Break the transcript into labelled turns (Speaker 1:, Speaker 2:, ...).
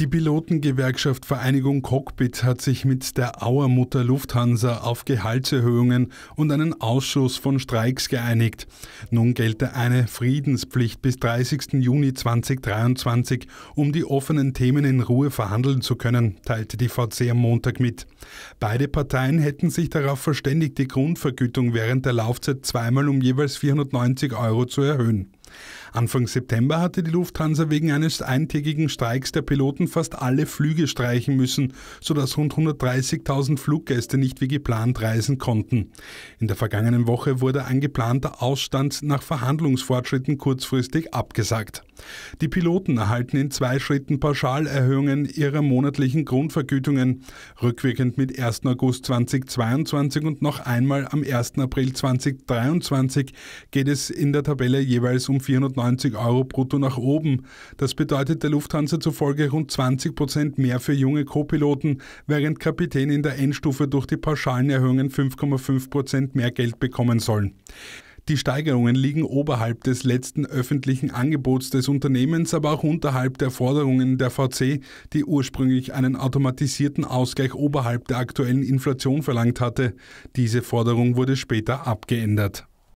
Speaker 1: Die Pilotengewerkschaft Vereinigung Cockpit hat sich mit der Auermutter Lufthansa auf Gehaltserhöhungen und einen Ausschuss von Streiks geeinigt. Nun gelte eine Friedenspflicht bis 30. Juni 2023, um die offenen Themen in Ruhe verhandeln zu können, teilte die VC am Montag mit. Beide Parteien hätten sich darauf verständigt, die Grundvergütung während der Laufzeit zweimal um jeweils 490 Euro zu erhöhen. Anfang September hatte die Lufthansa wegen eines eintägigen Streiks der Piloten fast alle Flüge streichen müssen, sodass rund 130.000 Fluggäste nicht wie geplant reisen konnten. In der vergangenen Woche wurde ein geplanter Ausstand nach Verhandlungsfortschritten kurzfristig abgesagt. Die Piloten erhalten in zwei Schritten Pauschalerhöhungen ihrer monatlichen Grundvergütungen, rückwirkend mit 1. August 2022 und noch einmal am 1. April 2023 geht es in der Tabelle jeweils um 400 190 Euro brutto nach oben. Das bedeutet der Lufthansa zufolge rund 20 Prozent mehr für junge Co-Piloten, während Kapitäne in der Endstufe durch die pauschalen Erhöhungen 5,5 Prozent mehr Geld bekommen sollen. Die Steigerungen liegen oberhalb des letzten öffentlichen Angebots des Unternehmens, aber auch unterhalb der Forderungen der VC, die ursprünglich einen automatisierten Ausgleich oberhalb der aktuellen Inflation verlangt hatte. Diese Forderung wurde später abgeändert.